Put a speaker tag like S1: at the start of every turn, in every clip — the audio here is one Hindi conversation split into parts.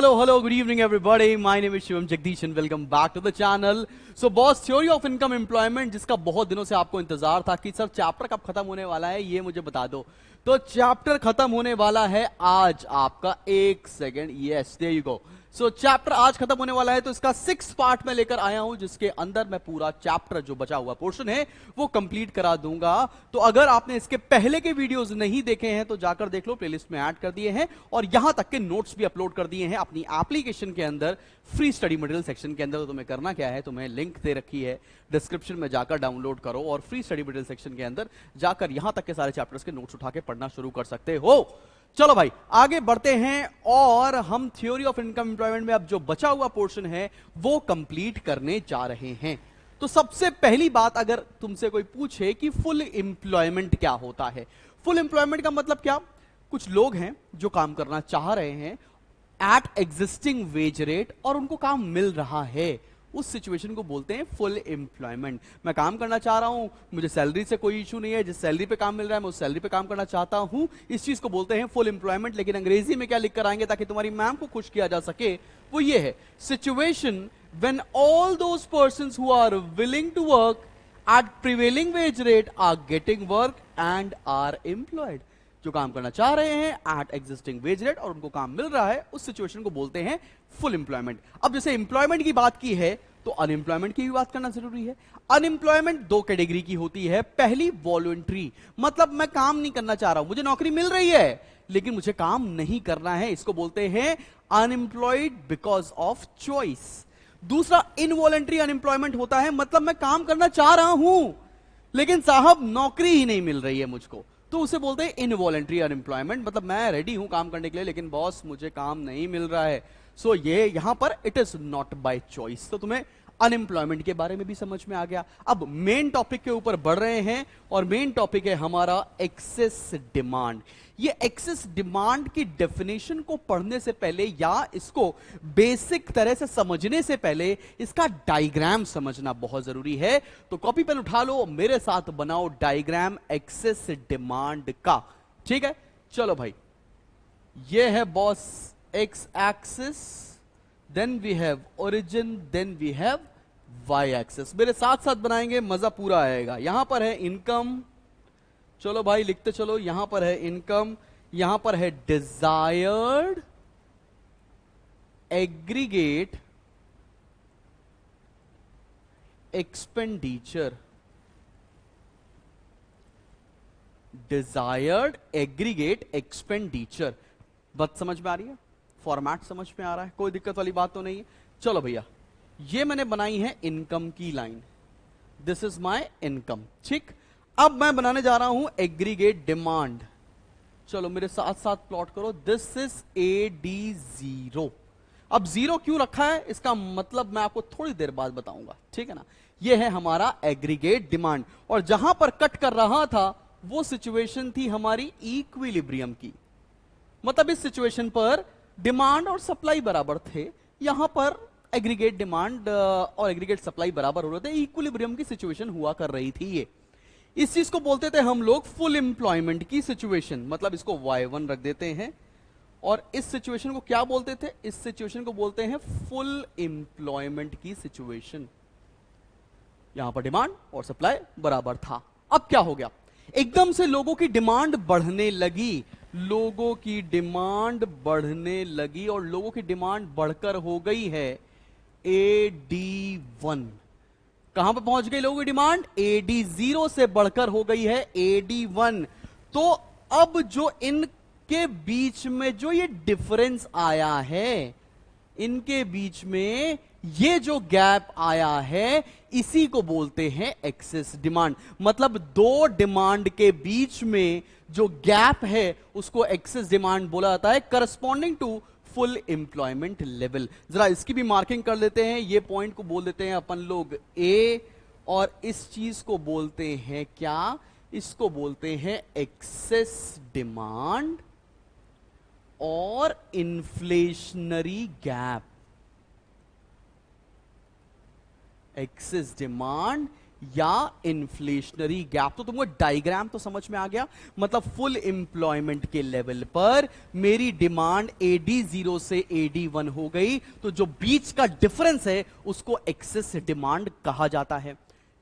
S1: hello, hello, good evening everybody. My name is Shivam Jagdish and welcome back to the channel. So boss theory of income employment जिसका बहुत दिनों से आपको इंतजार था कि सर चैप्टर कब खत्म होने वाला है ये मुझे बता दो तो चैप्टर खत्म होने वाला है आज आपका एक second yes there you go so so, chapter आज खत्म होने वाला है तो इसका सिक्स पार्ट में लेकर आया हूं जिसके अंदर मैं पूरा चैप्टर जो बचा हुआ पोर्शन है वो कंप्लीट करा दूंगा तो अगर आपने इसके पहले के वीडियोस नहीं देखे हैं तो जाकर देख लो प्लेलिस्ट में ऐड कर दिए हैं और यहां तक के नोट्स भी अपलोड कर दिए हैं अपनी एप्लीकेशन के अंदर फ्री स्टडी मटेरियल सेक्शन के अंदर तो तुम्हें करना क्या है तुम्हें लिंक दे रखी है डिस्क्रिप्शन में जाकर डाउनलोड करो और फ्री स्टडी मटेरियल सेक्शन के अंदर जाकर यहां तक के सारे चैप्टर्स के नोट्स उठा के पढ़ना शुरू कर सकते हो चलो भाई आगे बढ़ते हैं और हम थ्योरी ऑफ इनकम एम्प्लॉयमेंट में अब जो बचा हुआ पोर्शन है वो कंप्लीट करने जा रहे हैं तो सबसे पहली बात अगर तुमसे कोई पूछे कि फुल एम्प्लॉयमेंट क्या होता है फुल एम्प्लॉयमेंट का मतलब क्या कुछ लोग हैं जो काम करना चाह रहे हैं एट एग्जिस्टिंग वेज रेट और उनको काम मिल रहा है उस सिचुएशन को बोलते हैं फुल एम्प्लॉयमेंट मैं काम करना चाह रहा हूं मुझे सैलरी से कोई इशू नहीं है जिस सैलरी पे काम मिल रहा है मैं उस सैलरी पे काम करना चाहता हूं इस चीज को बोलते हैं फुल एम्प्लॉयमेंट लेकिन अंग्रेजी में क्या लिख कर आएंगे ताकि तुम्हारी मैम को खुश किया जा सके वो ये है situation when all those person who are willing to work at prevailing wage rate are getting work and are employed जो काम करना चाह रहे हैं एट एग्जिस्टिंग वेज रेट और उनको काम मिल रहा है उस सिचुएशन को बोलते हैं फुल एम्प्लॉयमेंट अब जैसे एम्प्लॉयमेंट की बात की है तो अनएम्प्लॉयमेंट की भी बात करना जरूरी है अनएम्प्लॉयमेंट दो कैटेगरी की होती है पहली वॉलंट्री मतलब मैं काम नहीं करना चाह रहा हूं मुझे नौकरी मिल रही है लेकिन मुझे काम नहीं करना है इसको बोलते हैं अनएम्प्लॉयड बिकॉज ऑफ चॉइस दूसरा इनवॉलेंट्री अनएम्प्लॉयमेंट होता है मतलब मैं काम करना चाह रहा हूं लेकिन साहब नौकरी ही नहीं मिल रही है मुझको तो उसे बोलते हैं इनवॉलेंट्री अनएम्प्लॉयमेंट मतलब मैं रेडी हूं काम करने के लिए लेकिन बॉस मुझे काम नहीं मिल रहा है सो so, ये यहां पर it is not by choice तो तुम्हें अनएम्प्लॉयमेंट के बारे में भी समझ में आ गया अब मेन टॉपिक के ऊपर बढ़ रहे हैं और मेन टॉपिक है हमारा एक्सेस डिमांड ये एक्सेस डिमांड की डेफिनेशन को पढ़ने से पहले या इसको बेसिक तरह से समझने से पहले इसका डायग्राम समझना बहुत जरूरी है तो कॉपी पेन उठा लो मेरे साथ बनाओ डायग्राम एक्सेस डिमांड का ठीक है चलो भाई ये है boss X axis then we have origin then we have Y axis मेरे साथ साथ बनाएंगे मजा पूरा आएगा यहां पर है इनकम चलो भाई लिखते चलो यहां पर है इनकम यहां पर है desired aggregate expenditure desired aggregate expenditure बात समझ में आ रही है फॉर्मेट समझ में आ रहा है कोई दिक्कत वाली बात तो नहीं है चलो भैया ये मैंने बनाई है इनकम की line this is my income ठीक अब मैं बनाने जा रहा हूं एग्रीगेट डिमांड चलो मेरे साथ साथ प्लॉट करो this is A D zero अब जीरो क्यों रखा है इसका मतलब मैं आपको थोड़ी देर बाद बताऊंगा ठीक है ना ये है हमारा एग्रीगेट डिमांड और जहां पर कट कर रहा था वो सिचुएशन थी हमारी इक्विलिब्रियम की मतलब इस सिचुएशन पर डिमांड और सप्लाई बराबर थे यहां पर एग्रीगेट डिमांड uh, और एग्रीगेट सप्लाई बराबर हो रहे थे इक्वलिब्रियम की सिचुएशन हुआ कर रही थी ये इस चीज को बोलते थे हम लोग फुल एम्प्लॉयमेंट की सिचुएशन मतलब इसको वाई वन रख देते हैं और इस सिचुएशन को क्या बोलते थे इस सिचुएशन को बोलते हैं फुल एम्प्लॉयमेंट की सिचुएशन यहां पर डिमांड और सप्लाई बराबर था अब क्या हो गया एकदम से लोगों की डिमांड बढ़ने लगी लोगों की डिमांड बढ़ने लगी और लोगों की डिमांड बढ़कर हो गई है ए डी वन कहां पर पहुंच गई लोगों की डिमांड ए डी जीरो से बढ़कर हो गई है ए डी वन तो अब जो इनके बीच में जो ये डिफरेंस आया है इनके बीच में ये जो गैप आया है इसी को बोलते हैं एक्सेस डिमांड मतलब दो डिमांड के बीच में जो गैप है उसको एक्सेस डिमांड बोला जाता है corresponding to full employment level जरा इसकी भी मार्किंग कर लेते हैं ये पॉइंट को बोल देते हैं अपन लोग ए और इस चीज को बोलते हैं क्या इसको बोलते हैं एक्सेस डिमांड और इन्फ्लेशनरी गैप एक्सेस डिमांड या इन्फ्लेशनरी गैप तो तुमको डायग्राम तो समझ में आ गया मतलब फुल एम्प्लॉयमेंट के लेवल पर मेरी डिमांड एडी जीरो से एडी वन हो गई तो जो बीच का डिफरेंस है उसको एक्सेस डिमांड कहा जाता है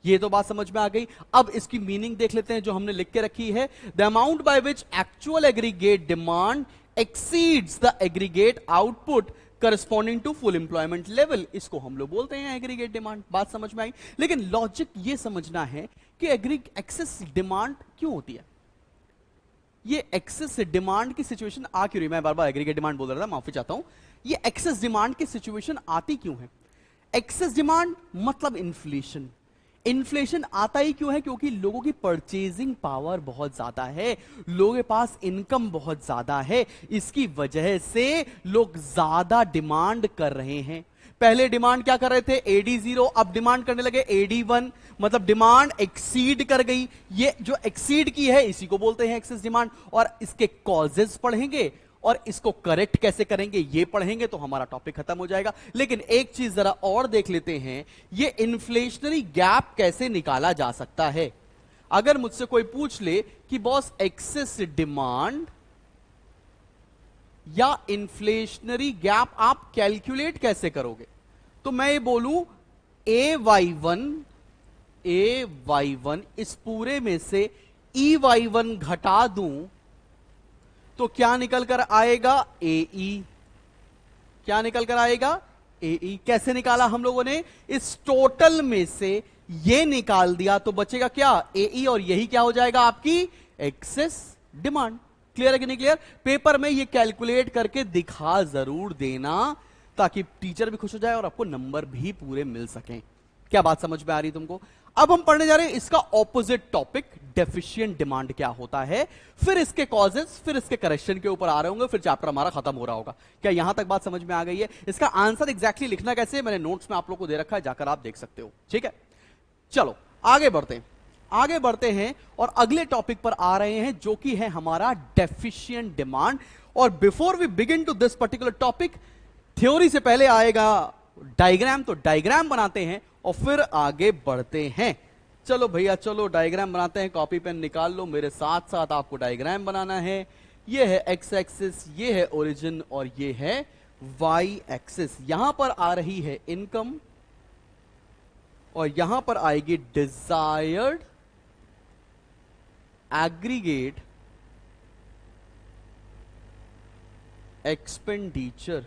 S1: ये तो बात समझ में आ गई अब इसकी मीनिंग देख लेते हैं जो हमने लिख के रखी है the amount by which actual aggregate demand exceeds the aggregate output corresponding to full employment level इसको हम लोग बोलते हैं एग्रीगेट डिमांड बात समझ में आई लेकिन लॉजिक ये समझना है कि एग्री एक्सेस डिमांड क्यों होती है ये एक्सेस डिमांड की सिचुएशन आ क्यों रही मैं बार बार एग्रीगेट डिमांड बोल रहा था माफी चाहता हूं ये एक्सेस डिमांड की सिचुएशन आती क्यों है एक्सेस डिमांड मतलब इन्फ्लेशन इन्फ्लेशन आता ही क्यों है क्योंकि लोगों की परचेजिंग पावर बहुत ज्यादा है लोगों के पास इनकम बहुत ज्यादा है इसकी वजह से लोग ज्यादा डिमांड कर रहे हैं पहले डिमांड क्या कर रहे थे एडी जीरो अब डिमांड करने लगे एडी वन मतलब डिमांड एक्सीड कर गई ये जो एक्सीड की है इसी को बोलते हैं एक्सेस डिमांड और इसके कॉजेस पढ़ेंगे और इसको करेक्ट कैसे करेंगे ये पढ़ेंगे तो हमारा टॉपिक खत्म हो जाएगा लेकिन एक चीज जरा और देख लेते हैं ये इन्फ्लेशनरी गैप कैसे निकाला जा सकता है अगर मुझसे कोई पूछ ले कि बॉस एक्सेस डिमांड या इन्फ्लेशनरी गैप आप कैलकुलेट कैसे करोगे तो मैं ये बोलू A Y one A Y one इस पूरे में से ई वाई वन घटा दूं तो क्या निकल कर आएगा ए ई e. क्या निकल कर आएगा ए ई e. कैसे निकाला हम लोगों ने इस टोटल में से ये निकाल दिया तो बचेगा क्या ए ई e और यही क्या हो जाएगा आपकी एक्सेस डिमांड क्लियर है कि नहीं क्लियर पेपर में ये कैलकुलेट करके दिखा जरूर देना ताकि टीचर भी खुश हो जाए और आपको नंबर भी पूरे मिल सकें क्या बात समझ में आ रही है तुमको अब हम पढ़ने जा रहे हैं इसका ऑपोजिट टॉपिक डेफिशियंट डिमांड क्या होता है फिर इसके कॉजेस फिर इसके करेक्शन के ऊपर आ रहे होंगे फिर चैप्टर हमारा खत्म हो रहा होगा क्या यहां तक बात समझ में आ गई है इसका आंसर एग्जैक्टली लिखना कैसे मैंने नोट्स में आप लोग को दे रखा है जाकर आप देख सकते हो ठीक है चलो आगे बढ़ते हैं आगे बढ़ते हैं और अगले टॉपिक पर आ रहे हैं जो कि है हमारा डेफिशियंट डिमांड और before we begin to this particular topic theory से पहले आएगा डायग्राम तो डायग्राम बनाते हैं और फिर आगे बढ़ते हैं चलो भैया चलो डायग्राम बनाते हैं कॉपी पेन निकाल लो मेरे साथ साथ आपको डायग्राम बनाना है ये है एक्स एक्सिस ये है ओरिजिन और ये है वाई एक्सिस यहां पर आ रही है इनकम और यहां पर आएगी desired aggregate expenditure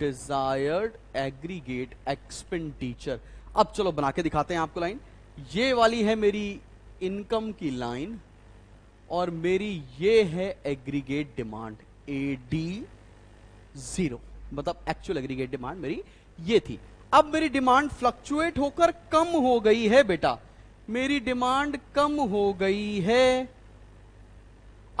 S1: desired aggregate expenditure अब चलो बना के दिखाते हैं आपको लाइन ये वाली है मेरी इनकम की लाइन और मेरी ये है aggregate demand A D zero मतलब एक्चुअल एग्रीगेट डिमांड मेरी ये थी अब मेरी डिमांड फ्लक्चुएट होकर कम हो गई है बेटा मेरी डिमांड कम हो गई है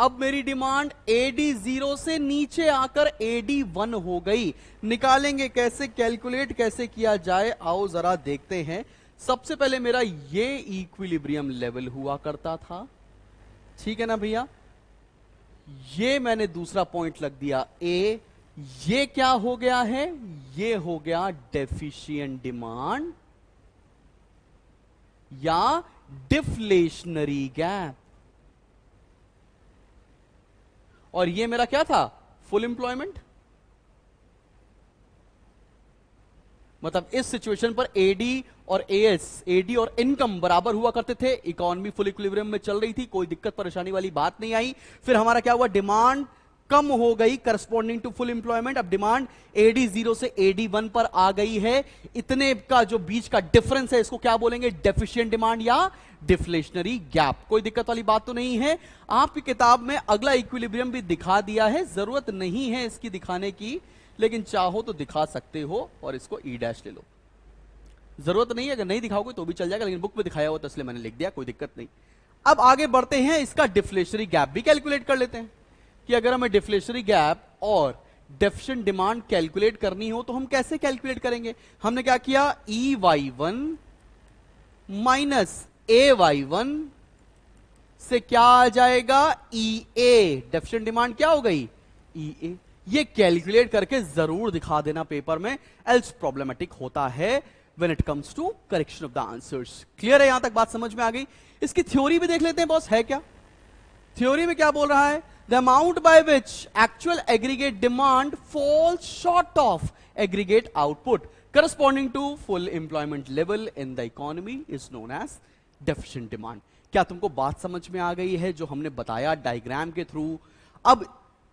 S1: अब मेरी डिमांड डी जीरो से नीचे आकर डी वन हो गई निकालेंगे कैसे कैलकुलेट कैसे किया जाए आओ जरा देखते हैं सबसे पहले मेरा ये इक्विलिब्रियम लेवल हुआ करता था ठीक है ना भैया ये मैंने दूसरा पॉइंट लग दिया ए ये क्या हो गया है ये हो गया डेफिशिएंट डिमांड या डिफ्लेशनरी गैप और ये मेरा क्या था फुल एम्प्लॉयमेंट मतलब इस सिचुएशन पर एडी और एएस एडी और इनकम बराबर हुआ करते थे इकोनॉमी फुल इक्विलिब्रियम में चल रही थी कोई दिक्कत परेशानी वाली बात नहीं आई फिर हमारा क्या हुआ डिमांड कम हो गई करस्पॉन्डिंग टू फुल इंप्लॉयमेंट अब डिमांड एडी जीरो से एडी वन पर आ गई है इतने का जो बीच का डिफरेंस है इसको क्या बोलेंगे डेफिशियंट डिमांड या डिफ्लेशनरी गैप कोई दिक्कत वाली बात तो नहीं है आपकी किताब में अगला इक्विलिब्रियम भी दिखा दिया है जरूरत नहीं है इसकी दिखाने की लेकिन चाहो तो दिखा सकते हो और इसको ई e डैश ले लो जरूरत नहीं है अगर नहीं दिखाओगे तो भी चल जाएगा लेकिन बुक में दिखाया हो तो इसलिए मैंने लिख दिया कोई दिक्कत नहीं अब आगे बढ़ते हैं इसका डिफ्लेशनरी गैप भी कैलकुलेट कर लेते हैं कि अगर हमें डिफ्लेशनरी गैप और डेफिशन डिमांड कैलकुलेट करनी हो तो हम कैसे कैलकुलेट करेंगे हमने क्या किया E Y one minus A Y one से क्या आ जाएगा ई ए डेफिशन डिमांड क्या हो गई ई e ए ये कैलकुलेट करके जरूर दिखा देना पेपर में एल्स प्रॉब्लमेटिक होता है when it comes to correction of the answers clear है यहां तक बात समझ में आ गई इसकी थ्योरी भी देख लेते हैं बॉस है क्या थ्योरी में क्या बोल रहा है the amount by which actual aggregate demand falls short of aggregate output corresponding to full employment level in the economy is known as deficient demand. क्या तुमको बात समझ में आ गई है जो हमने बताया डायग्राम के थ्रू अब,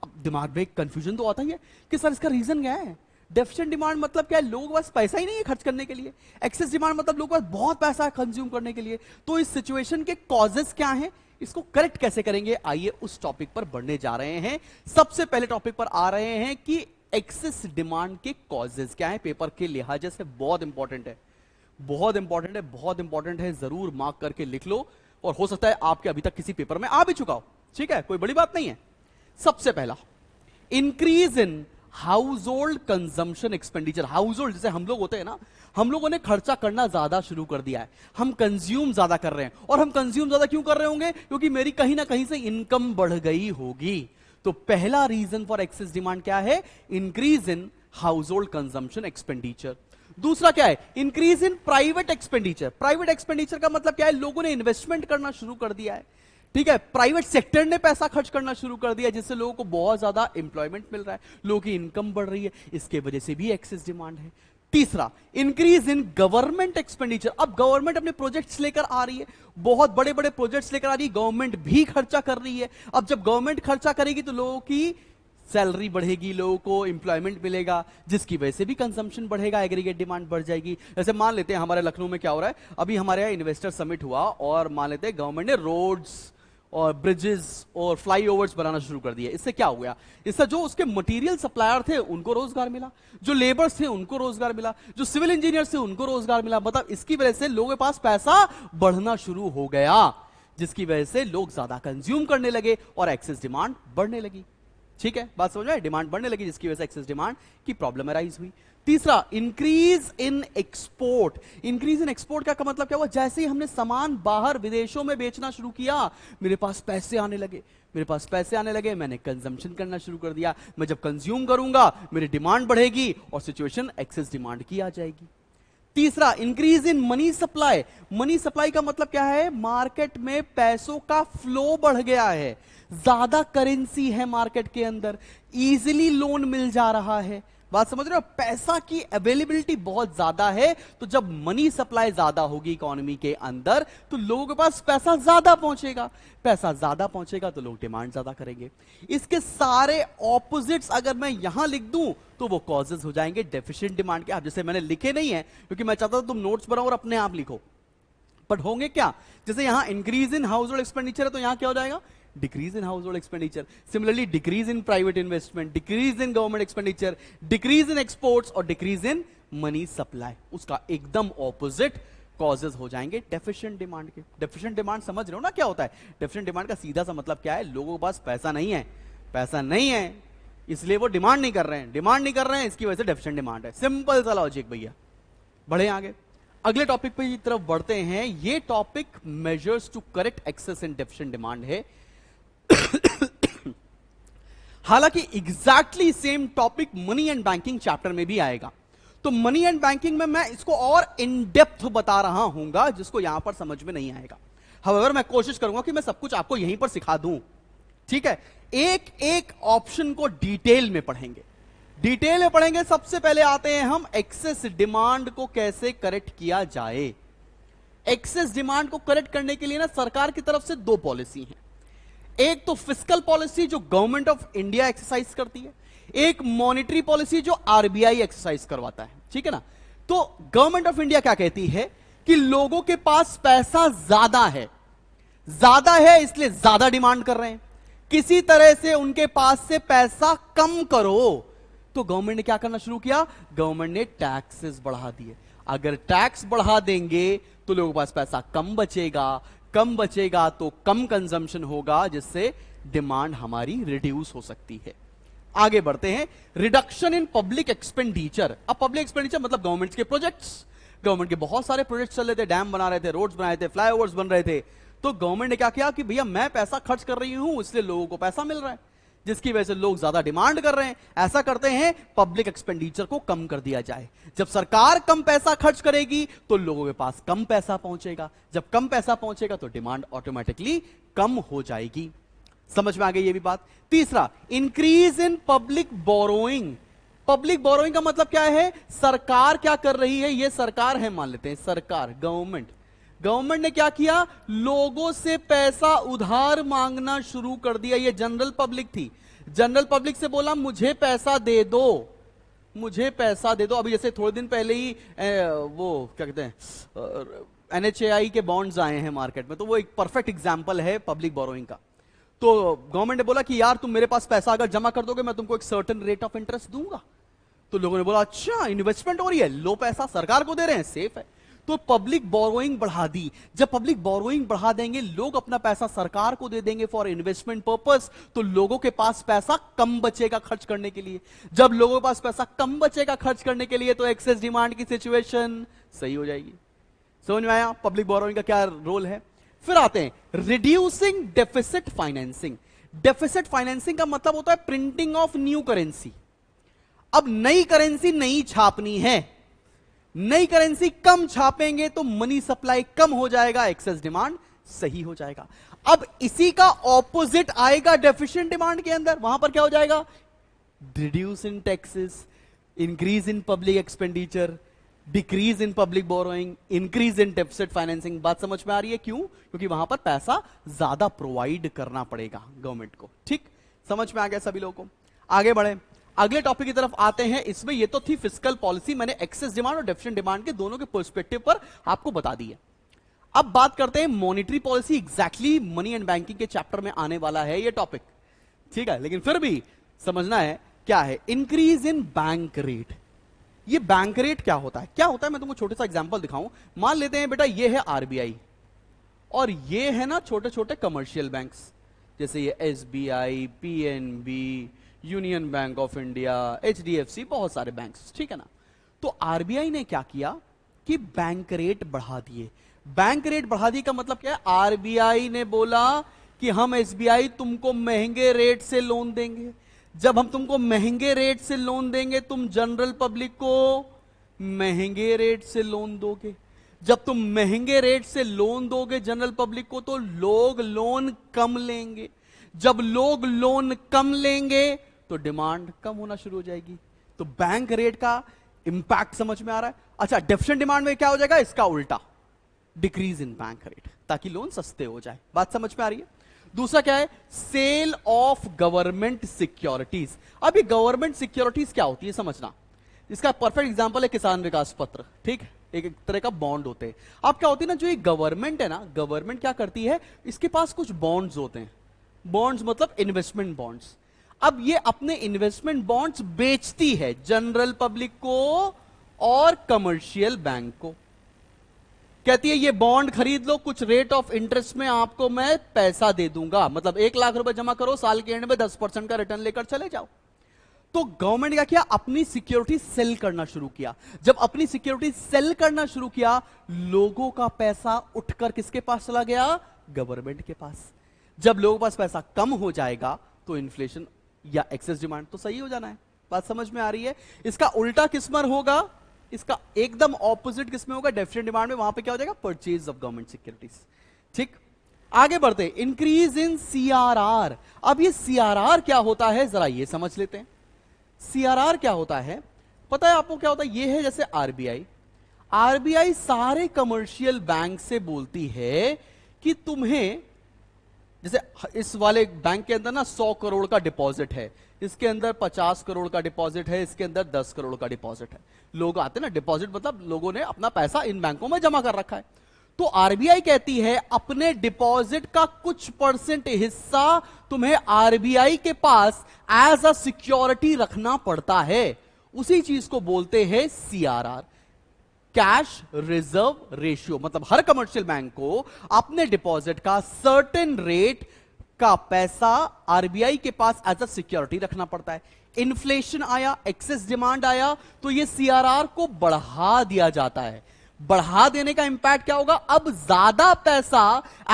S1: अब दिमाग में कंफ्यूजन तो आता ही है कि सर इसका रीजन क्या है डेफिशिएंट डिमांड मतलब क्या है लोगों के पास पैसा ही नहीं है खर्च करने के लिए एक्सेस डिमांड मतलब लोगों के पास बहुत पैसा है कंज्यूम करने के लिए तो इस सिचुएशन के कॉजेस क्या हैं इसको करेक्ट कैसे करेंगे आइए उस टॉपिक पर बढ़ने जा रहे हैं सबसे पहले टॉपिक पर आ रहे हैं कि एक्सेस डिमांड के कॉजेस क्या है पेपर के लिहाजे से बहुत इंपॉर्टेंट है बहुत इंपॉर्टेंट है बहुत इंपॉर्टेंट है जरूर मार्क करके लिख लो और हो सकता है आपके अभी तक किसी पेपर में आ भी चुका हो ठीक है कोई बड़ी बात नहीं है सबसे पहला increase in household consumption expenditure household जैसे हम लोग होते हैं ना हम लोगों ने खर्चा करना ज्यादा शुरू कर दिया है हम कंज्यूम ज्यादा कर रहे हैं और हम कंज्यूम ज्यादा क्यों कर रहे होंगे क्योंकि मेरी कहीं ना कहीं से इनकम बढ़ गई होगी तो पहला रीजन फॉर एक्सेस डिमांड क्या है increase in household consumption expenditure दूसरा क्या है increase in private expenditure private expenditure का मतलब क्या है लोगों ने इन्वेस्टमेंट करना शुरू कर दिया है ठीक है प्राइवेट सेक्टर ने पैसा खर्च करना शुरू कर दिया जिससे लोगों को बहुत ज्यादा एम्प्लॉयमेंट मिल रहा है लोगों की इनकम बढ़ रही है इसके वजह से भी एक्सेस डिमांड है तीसरा इंक्रीज इन गवर्नमेंट एक्सपेंडिचर अब गवर्नमेंट अपने प्रोजेक्ट्स लेकर आ रही है बहुत बड़े बड़े प्रोजेक्ट्स लेकर आ रही है गवर्नमेंट भी खर्चा कर रही है अब जब गवर्नमेंट खर्चा करेगी तो लोगों की सैलरी बढ़ेगी लोगों को एम्प्लॉयमेंट मिलेगा जिसकी वजह से भी कंजम्पशन बढ़ेगा एग्रीगेट डिमांड बढ़ जाएगी जैसे मान लेते हैं हमारे लखनऊ में क्या हो रहा है अभी हमारे यहाँ इन्वेस्टर समिट हुआ और मान लेते हैं गवर्नमेंट ने रोड्स और ब्रिजेस और फ्लाईओवर्स बनाना शुरू कर दिया इससे क्या हुआ इससे जो उसके मटेरियल सप्लायर थे उनको रोजगार मिला जो लेबर्स थे उनको रोजगार मिला जो सिविल इंजीनियर थे उनको रोजगार मिला मतलब इसकी वजह से लोगों के पास पैसा बढ़ना शुरू हो गया जिसकी वजह से लोग ज्यादा कंज्यूम करने लगे और एक्सेस डिमांड बढ़ने लगी ठीक है बात समझ में डिमांड बढ़ने लगी जिसकी वजह से एक्सेस डिमांड की प्रॉब्लम अराइज हुई तीसरा increase in export increase in export का मतलब क्या हुआ जैसे ही हमने सामान बाहर विदेशों में बेचना शुरू किया मेरे पास पैसे आने लगे मेरे पास पैसे आने लगे मैंने कंजम्पशन करना शुरू कर दिया मैं जब कंज्यूम करूंगा मेरी डिमांड बढ़ेगी और सिचुएशन एक्सेस डिमांड की आ जाएगी तीसरा increase in money supply money supply का मतलब क्या है मार्केट में पैसों का फ्लो बढ़ गया है ज्यादा करेंसी है मार्केट के अंदर इजिली लोन मिल जा रहा है बात समझ रहे हो पैसा की अवेलेबिलिटी बहुत ज्यादा है तो जब मनी सप्लाई ज्यादा होगी इकोनॉमी के अंदर तो लोगों के पास पैसा ज्यादा पहुंचेगा पैसा ज्यादा पहुंचेगा तो लोग डिमांड ज्यादा करेंगे इसके सारे ऑपोजिट्स अगर मैं यहां लिख दूं तो वो कॉजेज हो जाएंगे डेफिशिएंट डिमांड के आप जैसे मैंने लिखे नहीं है क्योंकि मैं चाहता था तुम नोट्स बनाओ और अपने आप लिखो बट होंगे क्या जैसे यहां increase in household expenditure है तो यहां क्या हो जाएगा decrease in household expenditure. Similarly, decrease in private investment, decrease in government expenditure, decrease in exports or decrease in money supply. उसका एकदम opposite कॉजेज हो जाएंगे डेफिशिएंट डिमांड के डेफिशिएंट डिमांड समझ रहे हो ना क्या होता है डेफिशिएंट डिमांड का सीधा सा मतलब क्या है लोगों के पास पैसा नहीं है पैसा नहीं है इसलिए वो डिमांड नहीं कर रहे हैं डिमांड नहीं कर रहे हैं इसकी वजह से डेफिशिएंट डिमांड है सिंपल सा लॉजिक भैया बढ़े आगे अगले टॉपिक पे की तरफ बढ़ते हैं ये topic measures to correct excess in deficient demand है हालांकि exactly same topic money and banking chapter में भी आएगा तो मनी एंड बैंकिंग में मैं इसको और इन डेप्थ बता रहा हूंगा जिसको यहां पर समझ में नहीं आएगा हवेवर मैं कोशिश करूंगा कि मैं सब कुछ आपको यहीं पर सिखा दूं ठीक है एक एक ऑप्शन को डिटेल में पढ़ेंगे डिटेल में पढ़ेंगे सबसे पहले आते हैं हम एक्सेस डिमांड को कैसे करेक्ट किया जाए एक्सेस डिमांड को करेक्ट करने के लिए ना सरकार की तरफ से दो पॉलिसी हैं एक तो फिजिकल पॉलिसी जो गवर्नमेंट ऑफ इंडिया एक्सरसाइज करती है एक मॉनिटरी पॉलिसी जो आरबीआई एक्सरसाइज करवाता है ठीक है ना तो गवर्नमेंट ऑफ इंडिया क्या कहती है कि लोगों के पास पैसा ज्यादा है ज्यादा है इसलिए ज्यादा डिमांड कर रहे हैं किसी तरह से उनके पास से पैसा कम करो तो गवर्नमेंट ने क्या करना शुरू किया गवर्नमेंट ने टैक्सेस बढ़ा दिए अगर टैक्स बढ़ा देंगे तो लोगों के पास पैसा कम बचेगा कम बचेगा तो कम कंजम्पशन होगा जिससे डिमांड हमारी रिड्यूस हो सकती है आगे बढ़ते हैं रिडक्शन इन पब्लिक एक्सपेंडिचर अब पब्लिक एक्सपेंडिचर मतलब गवर्नमेंट के प्रोजेक्ट्स गवर्नमेंट के बहुत सारे प्रोजेक्ट चल रहे थे डैम बना रहे थे रोड्स बनाए थे फ्लाईओवर्स बन रहे थे तो गवर्नमेंट ने क्या किया कि भैया मैं पैसा खर्च कर रही हूं इसलिए लोगों को पैसा मिल रहा है जिसकी वजह से लोग ज्यादा डिमांड कर रहे हैं ऐसा करते हैं पब्लिक एक्सपेंडिचर को कम कर दिया जाए जब सरकार कम पैसा खर्च करेगी तो लोगों के पास कम पैसा पहुंचेगा जब कम पैसा पहुंचेगा तो डिमांड ऑटोमेटिकली कम हो जाएगी समझ में आ गई ये भी बात तीसरा increase in public borrowing public borrowing का मतलब क्या है सरकार क्या कर रही है ये सरकार है मान लेते हैं सरकार गवर्नमेंट गवर्नमेंट ने क्या किया लोगों से पैसा उधार मांगना शुरू कर दिया ये जनरल पब्लिक थी जनरल पब्लिक से बोला मुझे पैसा दे दो मुझे पैसा दे दो अभी जैसे थोड़े दिन पहले ही ए, वो क्या कहते हैं एनएचएआई के बॉन्ड्स आए हैं मार्केट में तो वो एक परफेक्ट एग्जाम्पल है पब्लिक बोरोइंग का तो गवर्नमेंट ने बोला कि यार तुम मेरे पास पैसा अगर जमा कर दोगे मैं तुमको एक सर्टन रेट ऑफ इंटरेस्ट दूंगा तो लोगों ने बोला अच्छा इन्वेस्टमेंट हो रही है लो पैसा सरकार को दे रहे हैं सेफ है तो पब्लिक बोरोइंग बढ़ा दी जब पब्लिक बोरोइंग बढ़ा देंगे लोग अपना पैसा सरकार को दे देंगे फॉर इन्वेस्टमेंट पर्पज तो लोगों के पास पैसा कम बचेगा खर्च करने के लिए जब लोगों के पास पैसा कम बचेगा खर्च करने के लिए तो एक्सेस डिमांड की सिचुएशन सही हो जाएगी समझ में आया पब्लिक बोरोइंग का क्या रोल है फिर आते हैं reducing deficit financing deficit financing का मतलब होता है प्रिंटिंग ऑफ न्यू करेंसी अब नई करेंसी नहीं छापनी है नई करेंसी कम छापेंगे तो मनी सप्लाई कम हो जाएगा एक्सेस डिमांड सही हो जाएगा अब इसी का ऑपोजिट आएगा डेफिशिएंट डिमांड के अंदर वहां पर क्या हो जाएगा reduce in taxes increase in public expenditure decrease in public borrowing increase in deficit financing बात समझ में आ रही है क्यों क्योंकि वहां पर पैसा ज्यादा प्रोवाइड करना पड़ेगा गवर्नमेंट को ठीक समझ में आ गया सभी लोगों को आगे बढ़े अगले टॉपिक की तरफ आते हैं इसमें ये तो थी फिजिकल पॉलिसी मैंने एक्सेस डिमांड और डेफिशिएंट डिमांड के दोनों के पर्सपेक्टिव पर आपको बता दी है अब बात करते हैं monetary policy exactly money and banking के चैप्टर में आने वाला है ये टॉपिक ठीक है लेकिन फिर भी समझना है क्या है इंक्रीज इन बैंक रेट ये बैंक रेट क्या होता है क्या होता है मैं तुमको छोटे सा एग्जाम्पल दिखाऊं मान लेते हैं बेटा ये है आरबीआई और ये है ना छोटे छोटे कमर्शियल बैंक जैसे ये S SBI PNB union bank of India H बहुत सारे बैंक ठीक है ना तो आरबीआई ने क्या किया कि बैंक रेट बढ़ा दिए बैंक रेट बढ़ा दिए का मतलब क्या है आरबीआई ने बोला कि हम एस तुमको महंगे रेट से लोन देंगे जब हम तुमको महंगे रेट से लोन देंगे तुम जनरल पब्लिक को महंगे रेट से लोन दोगे जब तुम महंगे रेट से लोन दोगे जनरल पब्लिक को तो लोग लोन कम लेंगे जब लोग लोन कम लेंगे तो डिमांड कम होना शुरू हो जाएगी तो बैंक रेट का इंपैक्ट समझ में आ रहा है अच्छा डेफिशन डिमांड में क्या हो जाएगा इसका उल्टा डिक्रीज इन बैंक रेट ताकि लोन सस्ते हो जाए बात समझ में आ रही है दूसरा क्या है सेल ऑफ गवर्नमेंट सिक्योरिटीज अब ये गवर्नमेंट सिक्योरिटीज क्या होती है समझना इसका परफेक्ट एग्जाम्पल है किसान विकास पत्र ठीक एक एक तरह का बॉन्ड होते हैं अब क्या होती है ना जो ये गवर्नमेंट है ना गवर्नमेंट क्या करती है इसके पास कुछ बॉन्ड्स होते हैं बॉन्ड्स मतलब इन्वेस्टमेंट बॉन्ड्स अब ये अपने इन्वेस्टमेंट बॉन्ड्स बेचती है जनरल पब्लिक को और कमर्शियल बैंक को कहती है ये बॉन्ड खरीद लो कुछ रेट ऑफ इंटरेस्ट में आपको मैं पैसा दे दूंगा मतलब एक लाख रुपए जमा करो साल के एंड में दस परसेंट का रिटर्न लेकर चले जाओ तो गवर्नमेंट क्या किया अपनी सिक्योरिटी सेल करना शुरू किया जब अपनी सिक्योरिटी सेल करना शुरू किया लोगों का पैसा उठकर किसके पास चला गया गवर्नमेंट के पास जब लोगों के पास पैसा कम हो जाएगा तो इन्फ्लेशन या एक्सेस डिमांड तो सही हो जाना है बात समझ में आ रही है इसका उल्टा किस्मर होगा इसका एकदम ऑपोजिट किसमें होगा डेफिनेट डिमांड में वहां पे क्या हो जाएगा परचेज ऑफ गवर्नमेंट सिक्योरिटीज ठीक आगे बढ़ते इंक्रीज इन सीआरआर अब ये सीआरआर क्या होता है जरा ये समझ लेते हैं सीआरआर क्या होता है पता है आपको क्या होता है ये है जैसे आरबीआई आरबीआई सारे कमर्शियल बैंक से बोलती है कि तुम्हें जैसे इस वाले बैंक के अंदर ना सौ करोड़ का डिपॉजिट है इसके अंदर पचास करोड़ का डिपॉजिट है इसके अंदर दस करोड़ का डिपॉजिट है लोग आते ना डिपॉजिट मतलब लोगों ने अपना पैसा इन बैंकों में जमा कर रखा है तो आरबीआई कहती है अपने डिपॉजिट का कुछ परसेंट हिस्सा तुम्हें आरबीआई के पास एज अ सिक्योरिटी रखना पड़ता है उसी चीज को बोलते हैं सीआरआर कैश रिजर्व रेशियो मतलब हर कमर्शियल बैंक को अपने डिपॉजिट का सर्टेन रेट का पैसा आरबीआई के पास एज अ सिक्योरिटी रखना पड़ता है इन्फ्लेशन आया एक्सेस डिमांड आया तो ये सीआरआर को बढ़ा दिया जाता है बढ़ा देने का इंपैक्ट क्या होगा अब ज्यादा पैसा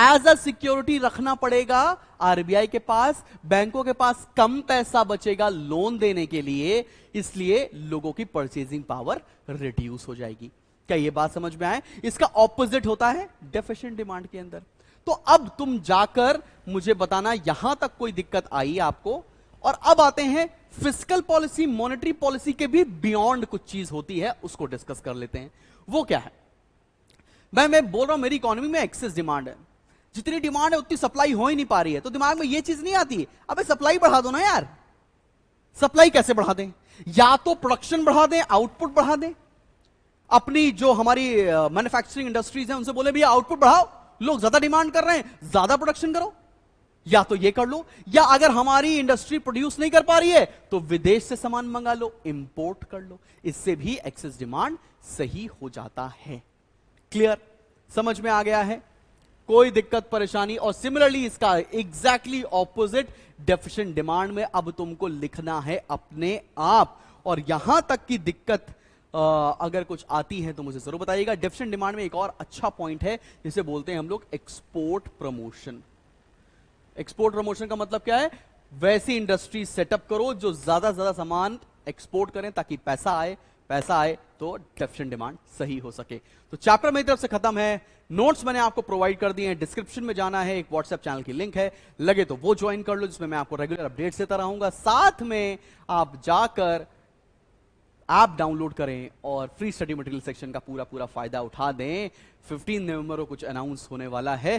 S1: एज अ सिक्योरिटी रखना पड़ेगा आरबीआई के पास बैंकों के पास कम पैसा बचेगा लोन देने के लिए इसलिए लोगों की परचेजिंग पावर रिड्यूस हो जाएगी क्या ये बात समझ में आए इसका ऑपोजिट होता है डेफिशिएंट डिमांड के अंदर तो अब तुम जाकर मुझे बताना यहां तक कोई दिक्कत आई आपको और अब आते हैं फिजिकल पॉलिसी मॉनेटरी पॉलिसी के भी बियॉन्ड कुछ चीज होती है उसको डिस्कस कर लेते हैं वो क्या है मैं मैं बोल रहा हूं मेरी इकोनॉमी में एक्सेस डिमांड है जितनी डिमांड है उतनी सप्लाई हो ही नहीं पा रही है तो दिमाग में ये चीज नहीं आती अब सप्लाई बढ़ा दो ना यार सप्लाई कैसे बढ़ा दें या तो प्रोडक्शन बढ़ा दें आउटपुट बढ़ा दें अपनी जो हमारी मैन्युफैक्चरिंग इंडस्ट्रीज हैं उनसे बोले भैया आउटपुट बढ़ाओ लोग ज्यादा डिमांड कर रहे हैं ज्यादा प्रोडक्शन करो या तो ये कर लो या अगर हमारी इंडस्ट्री प्रोड्यूस नहीं कर पा रही है तो विदेश से सामान मंगा लो इंपोर्ट कर लो इससे भी एक्सेस डिमांड सही हो जाता है क्लियर समझ में आ गया है कोई दिक्कत परेशानी और सिमिलरली इसका एग्जैक्टली ऑपोजिट डेफिशिएंट डिमांड में अब तुमको लिखना है अपने आप और यहां तक की दिक्कत अगर कुछ आती है तो मुझे जरूर बताइएगा डेफिशन डिमांड में एक और अच्छा पॉइंट है जिसे बोलते हैं हम लोग एक्सपोर्ट प्रमोशन एक्सपोर्ट प्रमोशन का मतलब क्या है वैसी इंडस्ट्री सेटअप करो जो ज्यादा ज्यादा सामान एक्सपोर्ट करें ताकि पैसा आए पैसा आए तो डेफिशन डिमांड सही हो सके तो चैप्टर मेरी तरफ से खत्म है नोट्स मैंने आपको प्रोवाइड कर दिए हैं डिस्क्रिप्शन में जाना है एक व्हाट्सएप चैनल की लिंक है लगे तो वो ज्वाइन कर लो जिसमें मैं आपको रेगुलर अपडेट्स देता रहूंगा साथ में आप जाकर ऐप डाउनलोड करें और फ्री स्टडी मटेरियल सेक्शन का पूरा पूरा फायदा उठा दें 15 नवंबर को कुछ अनाउंस होने वाला है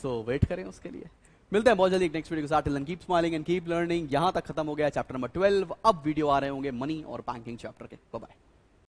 S1: सो so, वेट करें उसके लिए मिलते हैं बहुत जल्दी नेक्स्ट वीडियो के साथ keep smiling and keep learning यहां तक खत्म हो गया चैप्टर नंबर 12 अब वीडियो आ रहे होंगे मनी और बैंकिंग चैप्टर के बाय